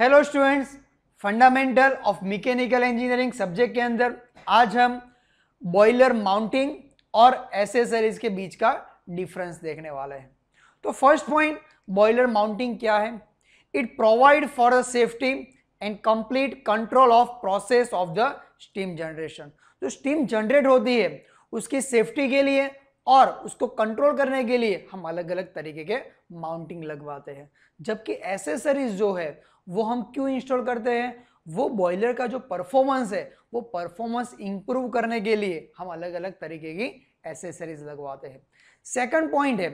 hello students fundamental of mechanical engineering subject के अंदर आज हम बॉयलर माउंटिंग और एसेसरीज के बीच का डिफरेंस देखने वाले हैं तो फर्स्ट पॉइंट बॉयलर माउंटिंग क्या है it provide for the safety and complete control of process of the steam generation जो स्टीम जनरेट होती है उसकी सेफ्टी के लिए और उसको कंट्रोल करने के लिए हम अलग अलग तरीके के माउंटिंग लगवाते हैं जबकि एसेसरीज जो है वो हम क्यों इंस्टॉल करते हैं वो बॉयलर का जो परफॉर्मेंस है वो परफॉर्मेंस इंप्रूव करने के लिए हम अलग अलग तरीके की एसेसरीज लगवाते हैं सेकंड पॉइंट है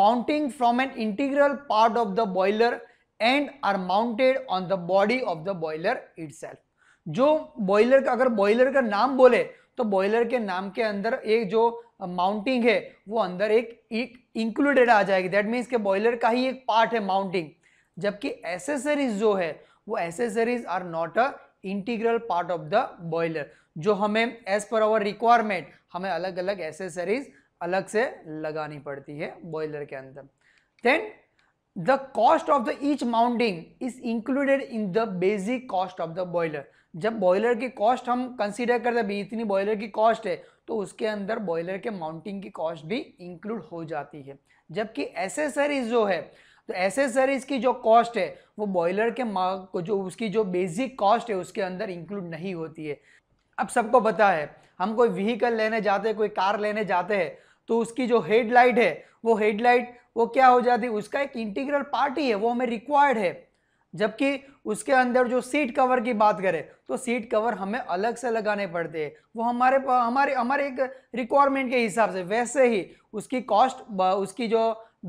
mounting from an integral part of the boiler and are mounted on the body of the boiler it जो बॉयलर का अगर बॉयलर का नाम बोले तो बॉयलर के नाम के अंदर एक जो माउंटिंग है वो अंदर एक इंक्लूडेड आ जाएगी दैट मीन्स के बॉयलर का ही एक पार्ट है माउंटिंग जबकि एसेसरीज जो है वो accessories are not a integral part of the boiler जो हमें एज पर आवर रिक्वायरमेंट हमें अलग अलग एसेसरीज अलग से लगानी पड़ती है बॉयलर के अंदर then the cost of the each mounting is included in the basic cost of the boiler जब बॉयलर की कॉस्ट हम कंसिडर करते हैं इतनी बॉयलर की कॉस्ट है तो उसके अंदर बॉयलर के माउंटिंग की कॉस्ट भी इंक्लूड हो जाती है जबकि एसेसरीज जो है तो एसेसरीज की जो कॉस्ट है वो बॉयलर के को जो उसकी जो बेसिक कॉस्ट है उसके अंदर इंक्लूड नहीं होती है अब सबको पता है हम कोई व्हीकल लेने जाते हैं कोई कार लेने जाते हैं तो उसकी जो हेडलाइट है वो हेडलाइट वो क्या हो जाती है उसका एक इंटीग्रल पार्ट ही है वो हमें रिक्वायर्ड है जबकि उसके अंदर जो सीट कवर की बात करें तो सीट कवर हमें अलग से लगाने पड़ते हैं वो हमारे हमारे हमारे एक रिक्वायरमेंट के हिसाब से वैसे ही उसकी कॉस्ट उसकी जो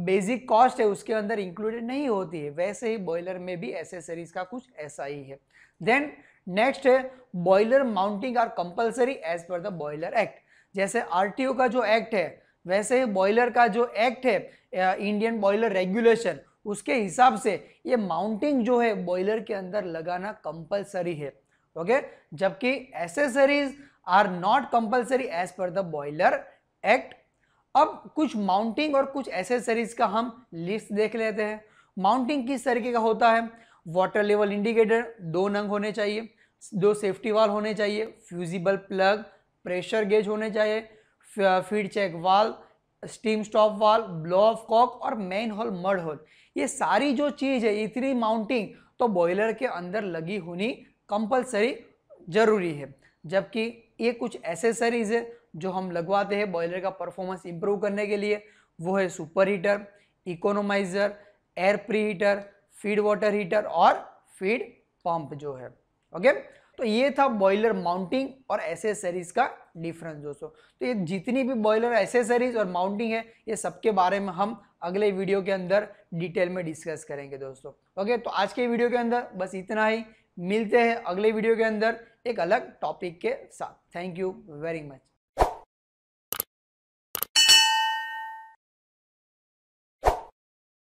बेसिक कॉस्ट है उसके अंदर इंक्लूडेड नहीं होती है वैसे ही बॉयलर में भी एसेसरीज का कुछ ऐसा ही है देन नेक्स्ट है boiler mounting are compulsory as per the boiler act जैसे आर का जो एक्ट है वैसे ही बॉयलर का जो एक्ट है इंडियन बॉयलर रेगुलेशन उसके हिसाब से ये माउंटिंग जो है बॉयलर के अंदर लगाना कंपलसरी है ओके जबकि accessories are not compulsory as per the boiler act अब कुछ माउंटिंग और कुछ एसेसरीज का हम लिस्ट देख लेते हैं माउंटिंग किस तरीके का होता है वाटर लेवल इंडिकेटर दो नंग होने चाहिए दो सेफ्टी वाल होने चाहिए फ्यूजिबल प्लग प्रेशर गेज होने चाहिए feed check valve steam stop valve blow off cock और मेन होल मड होल ये सारी जो चीज़ है इतनी e माउंटिंग तो बॉयलर के अंदर लगी होनी कंपलसरी जरूरी है जबकि ये कुछ एसेसरीज है जो हम लगवाते हैं बॉयलर का परफॉर्मेंस इंप्रूव करने के लिए वो है superheater economiser air preheater feed water heater और फीड पंप जो है ओके तो ये था बॉयलर माउंटिंग और एसेसरीज का डिफरेंस दोस्तों तो ये जितनी भी बॉयलर एसेसरीज और माउंटिंग है ये सबके बारे में हम अगले वीडियो के अंदर डिटेल में डिस्कस करेंगे दोस्तों ओके तो आज के वीडियो के अंदर बस इतना ही मिलते हैं अगले वीडियो के अंदर एक अलग टॉपिक के साथ थैंक यू वेरी मच